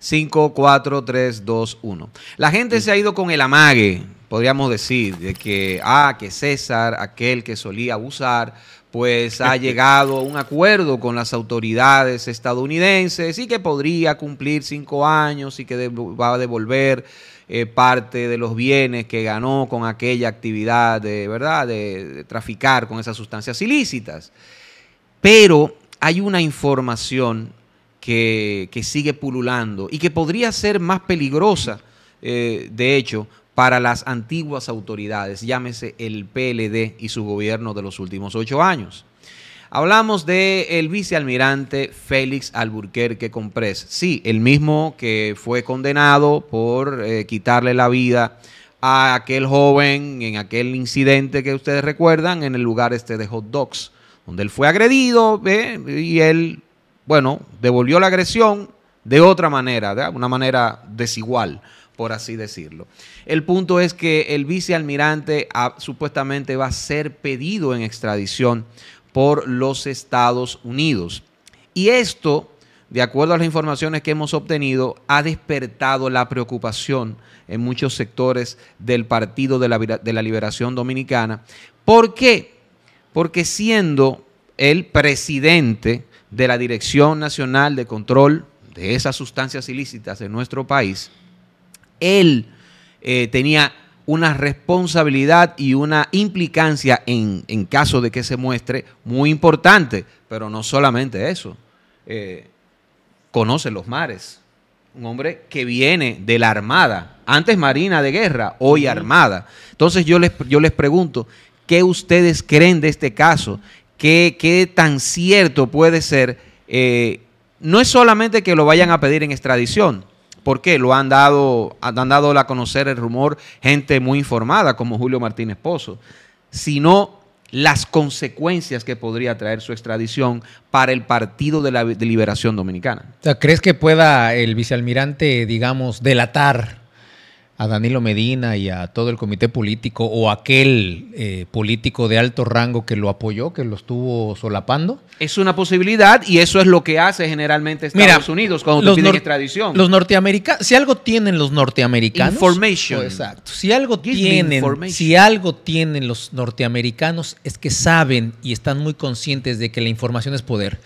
5, 4, 3, La gente se ha ido con el amague, podríamos decir, de que, ah, que César, aquel que solía abusar, pues ha llegado a un acuerdo con las autoridades estadounidenses y que podría cumplir cinco años y que va a devolver eh, parte de los bienes que ganó con aquella actividad de, ¿verdad? de traficar con esas sustancias ilícitas. Pero hay una información que, sigue pululando y que podría ser más peligrosa, eh, de hecho, para las antiguas autoridades, llámese el PLD y su gobierno de los últimos ocho años. Hablamos del vicealmirante Félix Alburquerque Comprés. Sí, el mismo que fue condenado por eh, quitarle la vida a aquel joven en aquel incidente que ustedes recuerdan en el lugar este de hot dogs, donde él fue agredido y él bueno, devolvió la agresión de otra manera, de una manera desigual, por así decirlo. El punto es que el vicealmirante ah, supuestamente va a ser pedido en extradición por los Estados Unidos. Y esto, de acuerdo a las informaciones que hemos obtenido, ha despertado la preocupación en muchos sectores del Partido de la, de la Liberación Dominicana. ¿Por qué? Porque siendo el presidente de la Dirección Nacional de Control de esas sustancias ilícitas en nuestro país, él eh, tenía una responsabilidad y una implicancia en, caso de que se muestre muy importante, pero no solamente eso. Eh, conoce los mares, un hombre que viene de la Armada, antes Marina de Guerra, hoy Armada. Entonces yo les, yo les pregunto, ¿qué ustedes creen de este caso? qué, tan cierto puede ser. Eh, no es solamente que lo vayan a pedir en extradición, porque lo han dado, han dado a conocer el rumor gente muy informada como Julio Martínez Pozo, sino las consecuencias que podría traer su extradición para el Partido de la Liberación Dominicana. ¿Crees que pueda el vicealmirante, digamos, delatar a Danilo Medina y a todo el comité político o aquel eh, político de alto rango que lo apoyó, que lo estuvo solapando? Es una posibilidad y eso es lo que hace generalmente Estados Unidos cuando te Los norteamericanos, si algo tienen los norteamericanos. Information. exacto. Si algo, tienen, si algo tienen los norteamericanos es que saben y están muy conscientes de que la información es poder.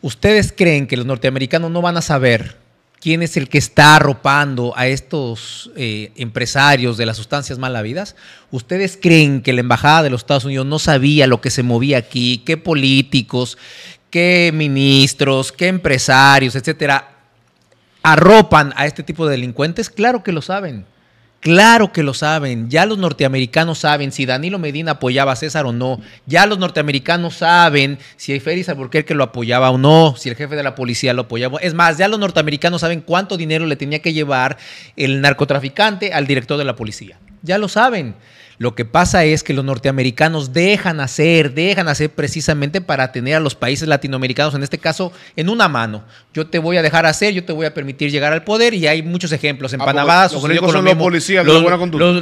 ¿Ustedes creen que los norteamericanos no van a saber quién es el que está arropando a estos eh, empresarios de las sustancias malavidas. ¿Ustedes creen que la Embajada de los Estados Unidos no sabía lo que se movía aquí, qué políticos, qué ministros, qué empresarios, etcétera, arropan a este tipo de delincuentes? Claro que lo saben. Claro que lo saben, ya los norteamericanos saben si Danilo Medina apoyaba a César o no, ya los norteamericanos saben si Félix que lo apoyaba o no, si el jefe de la policía lo apoyaba. Es más, ya los norteamericanos saben cuánto dinero le tenía que llevar el narcotraficante al director de la policía, ya lo saben. Lo que pasa es que los norteamericanos dejan hacer, dejan hacer precisamente para tener a los países latinoamericanos, en este caso, en una mano. Yo te voy a dejar hacer, yo te voy a permitir llegar al poder y hay muchos ejemplos. En ah, pues, Panamá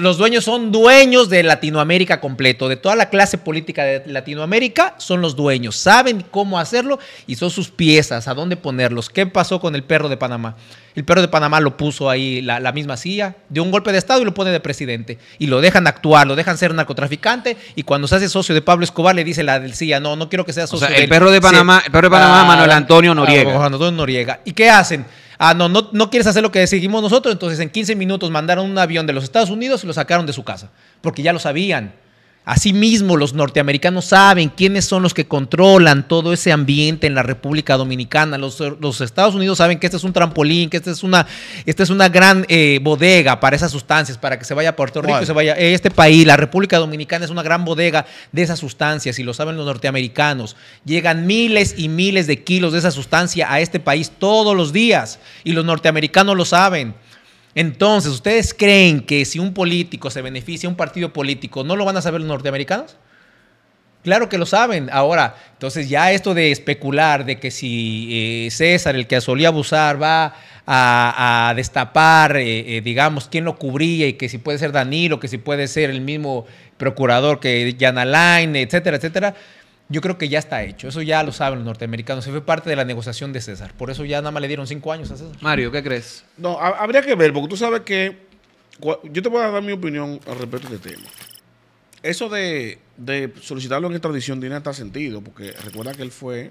los dueños son dueños de Latinoamérica completo, de toda la clase política de Latinoamérica son los dueños. Saben cómo hacerlo y son sus piezas, a dónde ponerlos. ¿Qué pasó con el perro de Panamá? El perro de Panamá lo puso ahí la, la misma silla, dio un golpe de Estado y lo pone de presidente y lo dejan actuar lo dejan ser narcotraficante y cuando se hace socio de Pablo Escobar le dice la del CIA, no, no quiero que sea socio. el, perro de Panamá, el perro de Panamá, ah, ah, Manuel Antonio Noriega. Noriega. ¿Y qué hacen? Ah, no, no, no quieres hacer lo que decidimos nosotros, entonces en 15 minutos mandaron un avión de los Estados Unidos y lo sacaron de su casa, porque ya lo sabían. Asimismo, los norteamericanos saben quiénes son los que controlan todo ese ambiente en la República Dominicana. Los, Estados Unidos saben que este es un trampolín, que esta es una, este es una gran eh, bodega para esas sustancias, para que se vaya a Puerto Rico y se vaya. a eh, Este país, la República Dominicana, es una gran bodega de esas sustancias y lo saben los norteamericanos. Llegan miles y miles de kilos de esa sustancia a este país todos los días y los norteamericanos lo saben. Entonces, ¿ustedes creen que si un político se beneficia un partido político, no lo van a saber los norteamericanos? Claro que lo saben. Ahora, entonces ya esto de especular de que si eh, César, el que solía abusar, va a, destapar, eh, eh, digamos, quién lo cubría y que si puede ser Danilo, que si puede ser el mismo procurador que Jan Alain, etcétera, etcétera yo creo que ya está hecho. Eso ya lo saben los norteamericanos. Se fue parte de la negociación de César. Por eso ya nada más le dieron cinco años a César. Mario, ¿qué crees? No, habría que ver, porque tú sabes que. Yo te voy a dar mi opinión al respecto de este tema. Eso de, solicitarlo en extradición tiene hasta sentido, porque recuerda que él fue,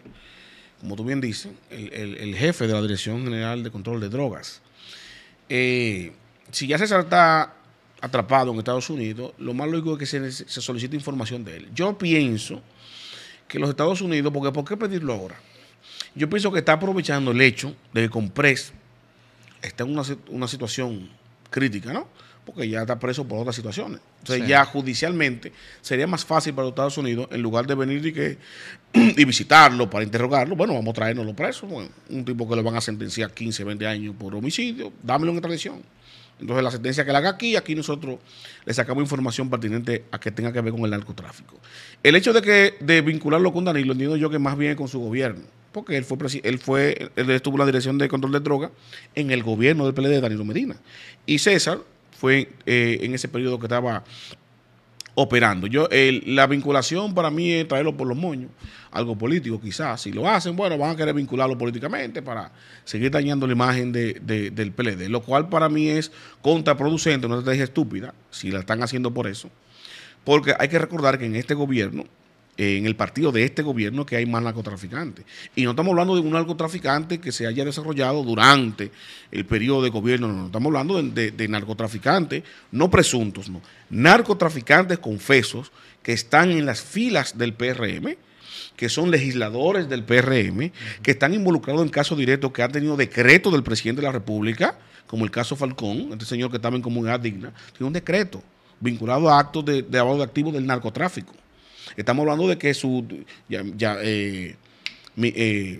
como tú bien dices, el, jefe de la Dirección General de Control de Drogas. Eh, si ya César está atrapado en Estados Unidos, lo más lógico es que se solicite información de él. Yo pienso que los Estados Unidos, porque ¿por qué pedirlo ahora? Yo pienso que está aprovechando el hecho de que Comprés está en una, situación crítica, ¿no? Porque ya está preso por otras situaciones. Entonces ya judicialmente sería más fácil para los Estados Unidos, en lugar de venir y, que, y visitarlo para interrogarlo, bueno, vamos a traernos los presos, Bueno, un tipo que le van a sentenciar 15, 20 años por homicidio, dámelo en extradición. Entonces, la sentencia que la haga aquí, aquí nosotros le sacamos información pertinente a que tenga que ver con el narcotráfico. El hecho de que de vincularlo con Danilo, entiendo yo que más bien con su gobierno, porque él fue él fue él estuvo en la dirección de control de drogas en el gobierno del PLD de Danilo Medina. Y César fue eh, en ese periodo que estaba operando. Yo, la vinculación para mí es traerlo por los moños, algo político quizás. Si lo hacen, bueno, van a querer vincularlo políticamente para seguir dañando la imagen de, del PLD, lo cual para mí es contraproducente, una estrategia estúpida, si la están haciendo por eso. Porque hay que recordar que en este gobierno en el partido de este gobierno que hay más narcotraficantes. Y no estamos hablando de un narcotraficante que se haya desarrollado durante el periodo de gobierno, no, no estamos hablando de, narcotraficantes, no presuntos, no, narcotraficantes confesos que están en las filas del PRM, que son legisladores del PRM, que están involucrados en casos directos que han tenido decreto del presidente de la República, como el caso Falcón, este señor que estaba en comunidad digna, tiene un decreto vinculado a actos de, de de activos del narcotráfico. Estamos hablando de que su ya, eh, eh,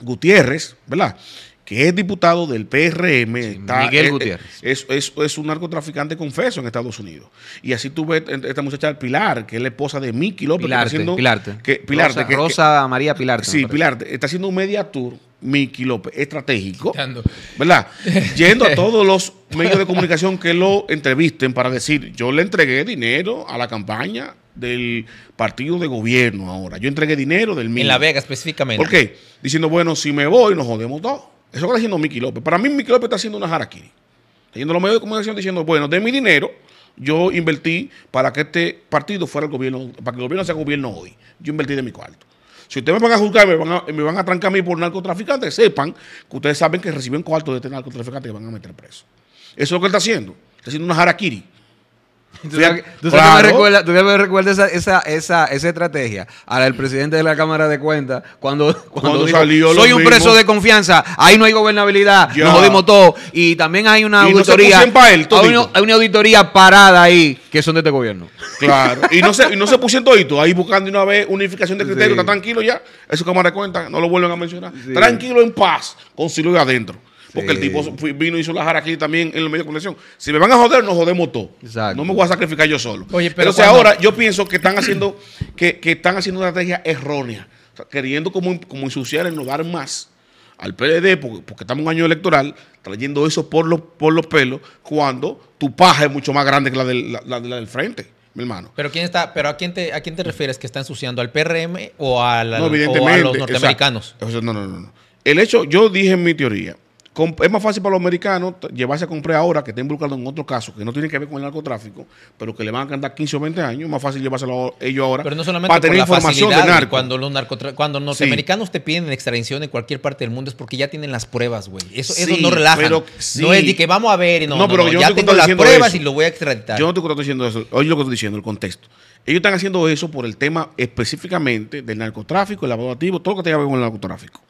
Gutiérrez, ¿verdad? que es diputado del PRM, Miguel eh, eh, es, Gutiérrez. Es, es, un narcotraficante confeso en Estados Unidos. Y así tú ves eh, esta muchacha Pilar, que es la esposa de Miki López. Pilarte, que está Que, Rosa, Rosa María Pilar Sí, Pilarte. Está haciendo un media tour, Miki López, estratégico, ¿verdad? Yendo a todos los medios de comunicación que lo entrevisten para decir, yo le entregué dinero a la campaña del partido de gobierno ahora. Yo entregué dinero del mío. En La Vega específicamente. ¿Por qué? Diciendo, bueno, si me voy, nos jodemos todos. Eso está haciendo Miki López. Para mí, Miki López está haciendo una jarakiri Está yendo los medios de comunicación diciendo, bueno, de mi dinero, yo invertí para que este partido fuera el gobierno, para que el gobierno sea gobierno hoy. Yo invertí de mi cuarto. Si ustedes me van a juzgar, me van a, me van a trancar a mí por narcotraficante, sepan que ustedes saben que reciben cuarto de este narcotraficante que van a meter preso. Eso es lo que él está haciendo. Está haciendo una jarakiri ¿Tú, me recuerda, esa, esa, esa, esa, estrategia a el presidente de la Cámara de Cuentas cuando, cuando, dijo, soy un preso de confianza, ahí no hay gobernabilidad, nos jodimos todo. Y también hay una auditoría. hay, una, auditoría parada ahí que son de este gobierno. Claro. y no se, y no se pusieron todito ahí buscando una vez unificación de criterios. Está tranquilo ya. Eso Cámara de Cuentas no lo vuelven a mencionar. Tranquilo, en paz, con Silvio adentro. Porque el tipo vino y hizo la jarra aquí también en el medio de conexión. Si me van a joder, nos jodemos todos. No me voy a sacrificar yo solo. pero, o ahora yo pienso que están haciendo, que, están haciendo una estrategia errónea. queriendo como, como ensuciar el dar más al PLD, porque, estamos en un año electoral, trayendo eso por los, por los pelos, cuando tu paja es mucho más grande que la del, del frente mi hermano. Pero quién está, pero a quién te, a quién te refieres que está ensuciando al PRM o a, los norteamericanos. no, no, no. El hecho, yo dije en mi teoría es más fácil para los americanos llevarse a comprar ahora que estén buscando en otro caso que no tiene que ver con el narcotráfico, pero que le van a cantar 15 o 20 años, es más fácil llevárselo a ellos ahora pero no para tener información de narco. Cuando los, cuando los norteamericanos te piden extradición en cualquier parte del mundo es porque ya tienen las pruebas, güey. Eso, eso no relaja. No es de que vamos a ver, no, no, pero yo ya tengo las pruebas y lo voy a extraditar. Yo no te estoy diciendo eso, oye lo que estoy diciendo, el contexto. Ellos están haciendo eso por el tema específicamente del narcotráfico, el abogativo todo lo que tenga que ver con el narcotráfico.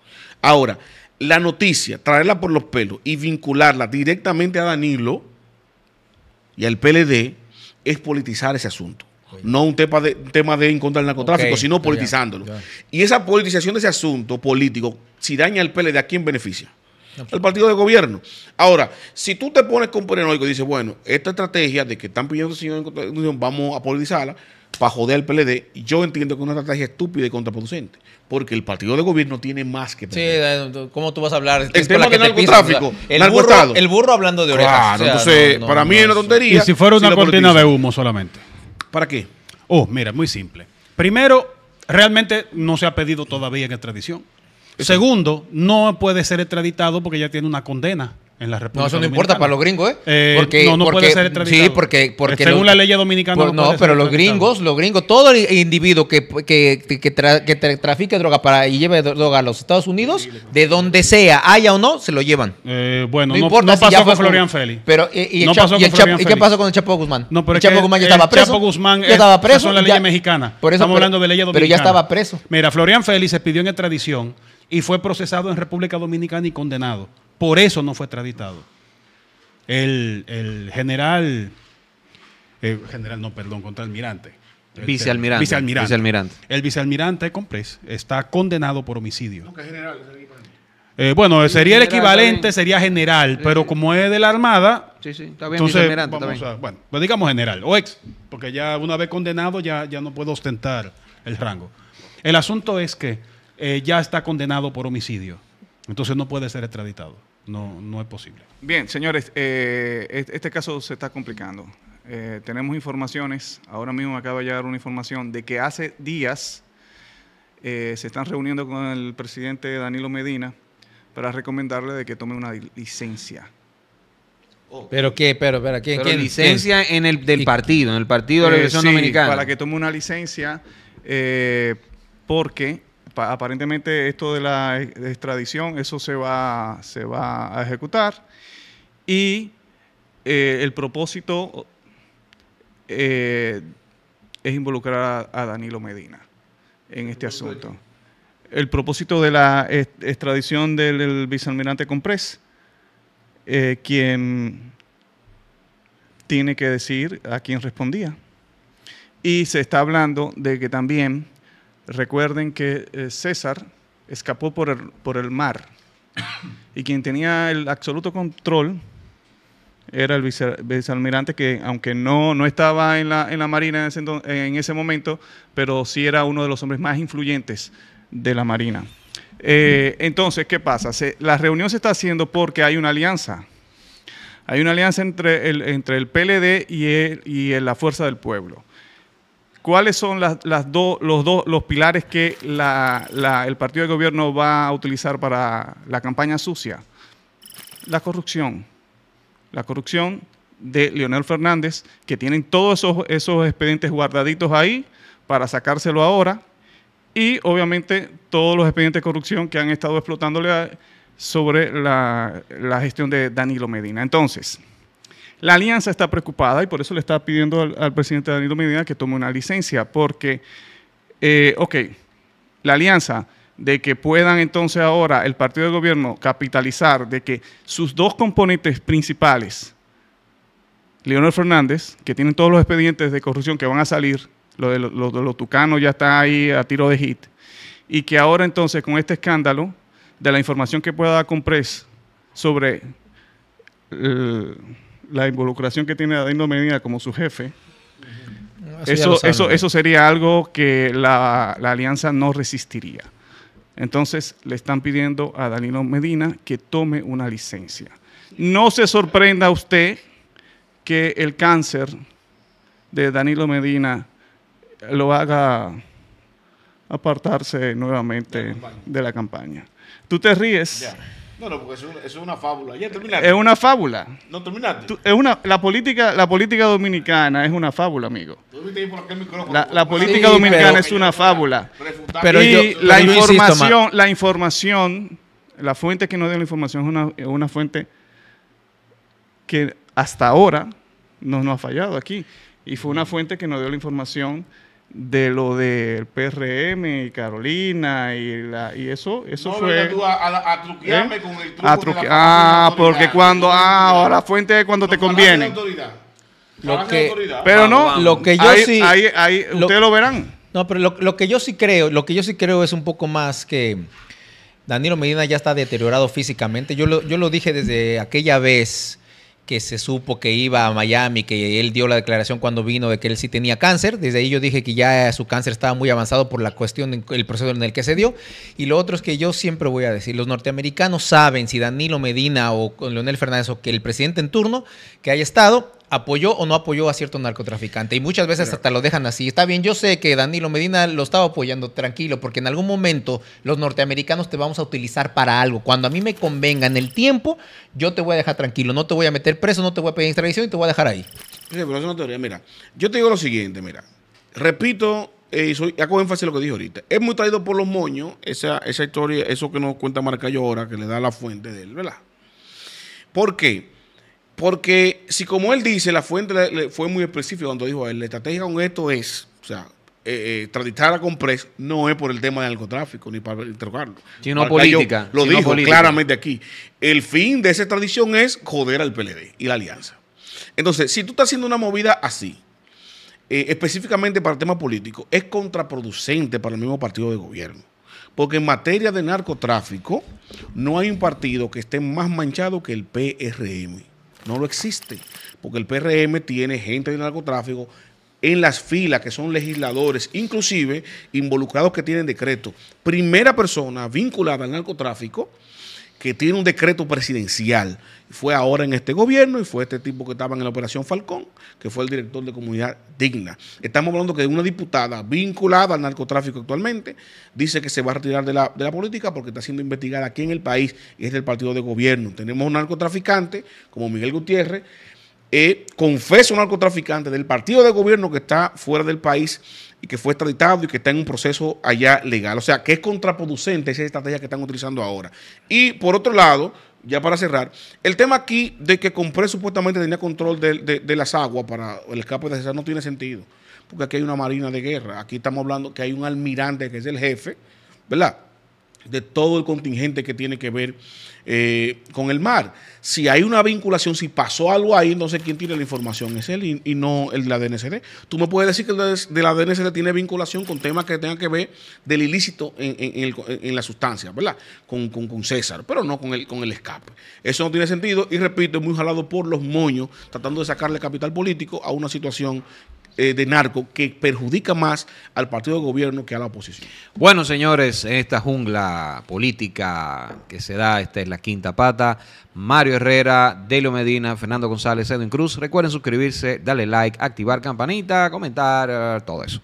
Ahora, la noticia, traerla por los pelos y vincularla directamente a Danilo y al PLD es politizar ese asunto. No un tema de, encontrar narcotráfico, sino politizándolo. Y esa politización de ese asunto político, si daña al PLD, ¿a quién beneficia? al partido de gobierno. Ahora, si tú te pones con y dices, bueno, esta estrategia de que están pidiendo señor vamos a politizarla, para joder al PLD, yo entiendo que es una estrategia estúpida y contraproducente, porque el partido de gobierno tiene más que perder. Sí, ¿cómo tú vas a hablar? El tema el, burro, hablando de orejas. Claro, entonces, para mí es una tontería. ¿Y si fuera una cortina de humo solamente? ¿Para qué? Oh, mira, muy simple. Primero, realmente no se ha pedido todavía en extradición. Segundo, no puede ser extraditado porque ya tiene una condena en la República No, eso no importa para los gringos, ¿eh? ¿eh? porque, no, no puede ser extraditado. Sí, porque... porque eh, Según la ley dominicana pues, no, pero los gringos, los gringos, todo individuo que, que, que, trafique droga para, y lleve droga a los Estados Unidos, de donde sea, haya o no, se lo llevan. Eh, bueno, no, importa, no pasó con Florian Feli Pero, y, qué pasó con el Chapo Guzmán? No, pero el Chapo Guzmán ya estaba preso. Chapo Guzmán ya estaba preso. Son la ley mexicana Estamos hablando de ley dominicana Pero ya estaba preso. Mira, Florian Feli se pidió en extradición y fue procesado en República Dominicana y condenado. Por eso no fue extraditado. El, general, eh, general, no, perdón, contra Vicealmirante. Vicealmirante. Vicealmirante. El vicealmirante Comprés está condenado por homicidio. general, eh, bueno, sería el equivalente, sería general, pero como es de la Armada, sí, sí, está bien, bueno, pues digamos general o ex, porque ya una vez condenado ya, ya no puedo ostentar el rango. El asunto es que eh, ya está condenado por homicidio, entonces no puede ser extraditado no, no es posible. Bien, señores, eh, este, este caso se está complicando. Eh, tenemos informaciones, ahora mismo acaba de llegar una información de que hace días eh, se están reuniendo con el presidente Danilo Medina para recomendarle de que tome una licencia. pero qué? Pero pero qué licencia en el, del partido, en el partido de la Revolución para que tome una licencia porque aparentemente esto de la extradición, eso se va, se va a ejecutar. Y eh, el propósito eh, es involucrar a, Danilo Medina en este asunto. El propósito de la extradición del, vicealmirante Comprés, eh, quien tiene que decir a quién respondía. Y se está hablando de que también Recuerden que eh, César escapó por el, mar y quien tenía el absoluto control era el vicealmirante que, aunque no, no estaba en la, Marina en ese, momento, pero sí era uno de los hombres más influyentes de la Marina. Eh, entonces, ¿qué pasa? la reunión se está haciendo porque hay una alianza. Hay una alianza entre el, entre el PLD y, y la Fuerza del Pueblo. ¿Cuáles son los, dos los pilares que el partido de gobierno va a utilizar para la campaña sucia? La corrupción. La corrupción de Leonel Fernández, que tienen todos esos, expedientes guardaditos ahí para sacárselo ahora. Y obviamente todos los expedientes de corrupción que han estado explotándole sobre la, la gestión de Danilo Medina. Entonces, la alianza está preocupada y por eso le está pidiendo al, presidente Danilo Medina que tome una licencia, porque, eh, ok, la alianza de que puedan entonces ahora el partido de gobierno capitalizar de que sus dos componentes principales, Leonel Fernández, que tienen todos los expedientes de corrupción que van a salir, lo de los tucanos ya está ahí a tiro de hit, y que ahora entonces con este escándalo de la información que pueda dar sobre la involucración que tiene Danilo Medina como su jefe, eso, eso, eso, sería algo que la, alianza no resistiría. Entonces le están pidiendo a Danilo Medina que tome una licencia. No se sorprenda usted que el cáncer de Danilo Medina lo haga apartarse nuevamente de la campaña. Tú te ríes. No, no, porque eso es una fábula. Es una fábula. No terminaste. la, política, la política dominicana es una fábula, amigo. La, política dominicana es una fábula. Pero la, información, la información, la fuente que nos dio la información es una, una fuente que hasta ahora no nos ha fallado aquí. Y fue una fuente que nos dio la información de lo del PRM y Carolina y, la, y eso, eso fue... Tú a, truquearme ¿Eh? con el truco Ah, porque cuando... Ah, ahora fuente cuando te conviene. Lo que, pero no, lo que yo sí... lo, ustedes lo verán. No, pero lo, que yo sí creo, lo que yo sí creo es un poco más que... Danilo Medina ya está deteriorado físicamente. Yo yo lo dije desde aquella vez que se supo que iba a Miami, que él dio la declaración cuando vino de que él sí tenía cáncer. Desde ahí yo dije que ya su cáncer estaba muy avanzado por la cuestión, el proceso en el que se dio. Y lo otro es que yo siempre voy a decir, los norteamericanos saben si Danilo Medina o Leonel Fernández o que el presidente en turno que haya estado apoyó o no apoyó a cierto narcotraficante. Y muchas veces hasta lo dejan así. Está bien, yo sé que Danilo Medina lo estaba apoyando, tranquilo, porque en algún momento los norteamericanos te vamos a utilizar para algo. Cuando a mí me convenga en el tiempo, yo te voy a dejar tranquilo. No te voy a meter preso, no te voy a pedir extradición y te voy a dejar ahí. Sí, pero es una teoría. Mira, yo te digo lo siguiente, mira. Repito, eh, y soy, hago énfasis en lo que dije ahorita. Es muy traído por los moños esa, esa historia, eso que nos cuenta Marcayo ahora, que le da la fuente de él, ¿verdad? ¿Por qué? Porque si como él dice, la fuente fue muy específica cuando dijo la estrategia con esto es, o sea, eh, eh traditar a Compres no es por el tema del narcotráfico ni para interrogarlo. Sino política. Lo dijo claramente aquí. El fin de esa tradición es joder al PLD y la alianza. Entonces, si tú estás haciendo una movida así, eh, específicamente para el tema político, es contraproducente para el mismo partido de gobierno. Porque en materia de narcotráfico, no hay un partido que esté más manchado que el PRM. No lo existe, porque el PRM tiene gente de narcotráfico en las filas que son legisladores, inclusive involucrados que tienen decreto. Primera persona vinculada al narcotráfico que tiene un decreto presidencial. Fue ahora en este gobierno y fue este tipo que estaba en la operación Falcón, que fue el director de Comunidad Digna. Estamos hablando que una diputada vinculada al narcotráfico actualmente dice que se va a retirar de la, de la política porque está siendo investigada aquí en el país y es del partido de gobierno. Tenemos un narcotraficante como Miguel Gutiérrez eh, confeso un narcotraficante del partido de gobierno que está fuera del país y que fue extraditado y que está en un proceso allá legal. O sea, que es contraproducente esa estrategia que están utilizando ahora. Y por otro lado, ya para cerrar, el tema aquí de que compré supuestamente tenía control de, las aguas para el escape de César no tiene sentido, porque aquí hay una marina de guerra, aquí estamos hablando que hay un almirante que es el jefe, ¿verdad? de todo el contingente que tiene que ver eh, con el mar. Si hay una vinculación, si pasó algo ahí, entonces quién tiene la información es él y, no el de la DNCD. Tú me puedes decir que el de la DNCD tiene vinculación con temas que tengan que ver del ilícito en, la sustancia, ¿verdad? Con, con, César, pero no con el, con el escape. Eso no tiene sentido y repito, es muy jalado por los moños, tratando de sacarle capital político a una situación eh, de narco que perjudica más al partido de gobierno que a la oposición. Bueno, señores, en esta jungla política que se da, esta es la quinta pata. Mario Herrera, Delio Medina, Fernando González, Edwin Cruz. Recuerden suscribirse, darle like, activar campanita, comentar, todo eso.